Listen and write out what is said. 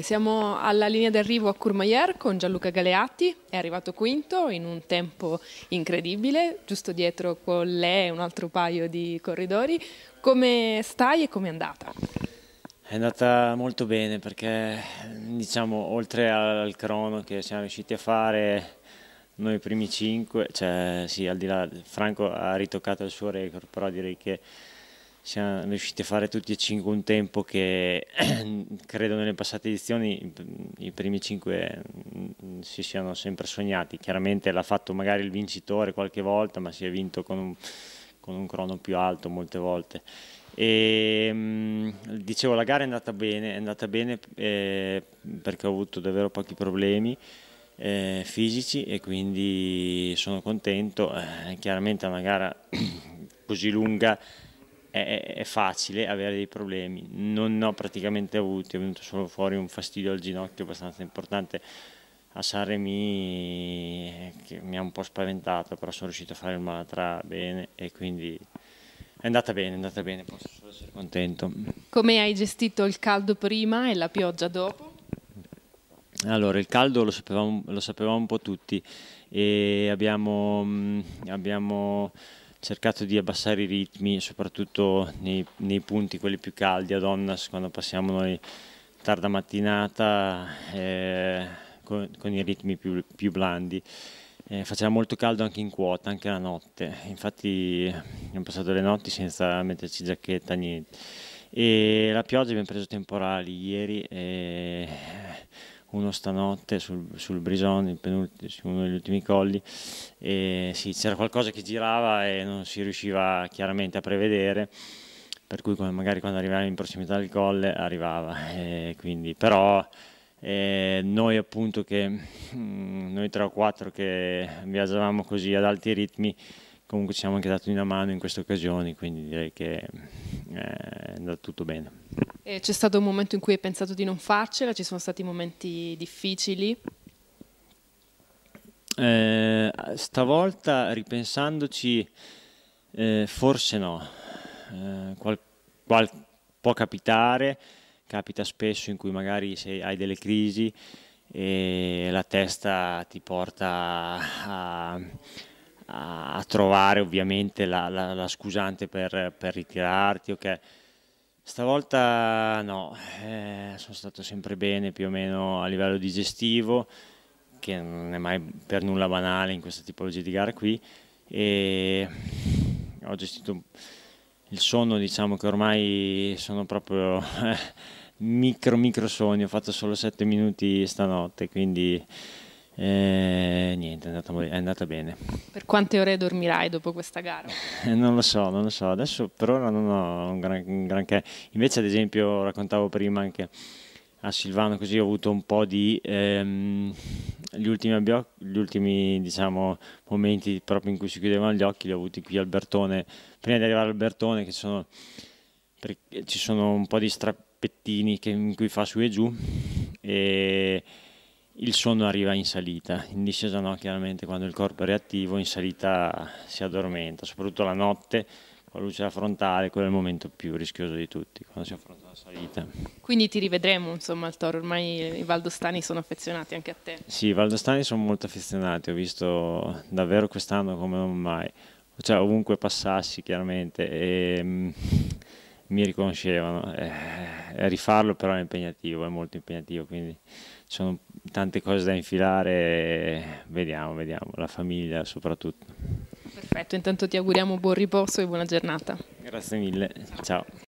Siamo alla linea d'arrivo a Courmayeur con Gianluca Galeatti, è arrivato quinto in un tempo incredibile, giusto dietro con lei e un altro paio di corridori. Come stai e come è andata? È andata molto bene perché diciamo oltre al crono che siamo riusciti a fare noi primi cinque, cioè sì al di là Franco ha ritoccato il suo record però direi che siamo riusciti a fare tutti e cinque un tempo che credo nelle passate edizioni i primi cinque mm, mm, si siano sempre sognati. Chiaramente l'ha fatto magari il vincitore qualche volta, ma si è vinto con un, con un crono più alto molte volte. E, mm, dicevo, la gara è andata bene, è andata bene eh, perché ho avuto davvero pochi problemi. Eh, fisici e quindi sono contento eh, chiaramente una gara così lunga è, è, facile avere dei problemi. Non ne ho praticamente avuti, è venuto solo fuori un fastidio al ginocchio abbastanza importante a Saremi che mi ha un po' spaventato, però sono riuscito a fare il mantra bene e quindi è andata bene, è andata bene, posso solo essere contento. Come hai gestito il caldo prima e la pioggia dopo? Allora, il caldo lo sapevamo, lo sapevamo un po' tutti e abbiamo, mm, abbiamo cercato di abbassare i ritmi, soprattutto nei, nei punti quelli più caldi a Donnas, quando passiamo noi tarda mattinata eh, con, con, i ritmi più, più blandi. Eh, faceva molto caldo anche in quota, anche la notte, infatti abbiamo passato le notti senza metterci giacchetta, niente. E la pioggia abbiamo preso temporali ieri. Eh, uno stanotte sul, sul Brison, uno degli ultimi colli, e sì, c'era qualcosa che girava e non si riusciva chiaramente a prevedere, per cui magari quando arrivavi in prossimità del colle arrivava, quindi, però eh, noi appunto che, mm, noi tre o quattro che viaggiavamo così ad alti ritmi, comunque ci siamo anche dati una mano in queste occasioni, quindi direi che eh, è andato tutto bene. E c'è stato un momento in cui hai pensato di non farcela, ci sono stati momenti difficili? Eh, stavolta ripensandoci, eh, forse no. Eh, qual, qual, può capitare, capita spesso in cui magari hai delle crisi e la testa ti porta a, a trovare ovviamente la, la, la scusante per, per ritirarti. Okay Stavolta no, eh, sono stato sempre bene più o meno a livello digestivo, che non è mai per nulla banale in questa tipologia di gara qui. E ho gestito il sonno, diciamo che ormai sono proprio micro micro sogni, ho fatto solo 7 minuti stanotte, quindi eh, niente, è andata, è andata, bene. Per quante ore dormirai dopo questa gara? non lo so, non lo so. Adesso per ora non ho un, gran, granché. Invece, ad esempio, raccontavo prima anche a Silvano, così ho avuto un po' di. Ehm, gli ultimi, gli ultimi diciamo, momenti proprio in cui si chiudevano gli occhi li ho avuti qui al Bertone. Prima di arrivare al Bertone, che sono, ci sono un po' di strappettini che, in cui fa su e giù. E il sonno arriva in salita, in discesa no, chiaramente quando il corpo è reattivo, in salita si addormenta, soprattutto la notte con la luce da affrontare, quello è il momento più rischioso di tutti, quando si affronta la salita. Quindi ti rivedremo insomma al toro, ormai i valdostani sono affezionati anche a te. Sì, i valdostani sono molto affezionati, ho visto davvero quest'anno come non mai, cioè ovunque passassi chiaramente e, mm, mi riconoscevano. Eh eh, rifarlo però è impegnativo, è molto impegnativo, quindi ci sono tante cose da infilare, vediamo, vediamo, la famiglia soprattutto. Perfetto, intanto ti auguriamo buon riposo e buona giornata. Grazie mille, ciao.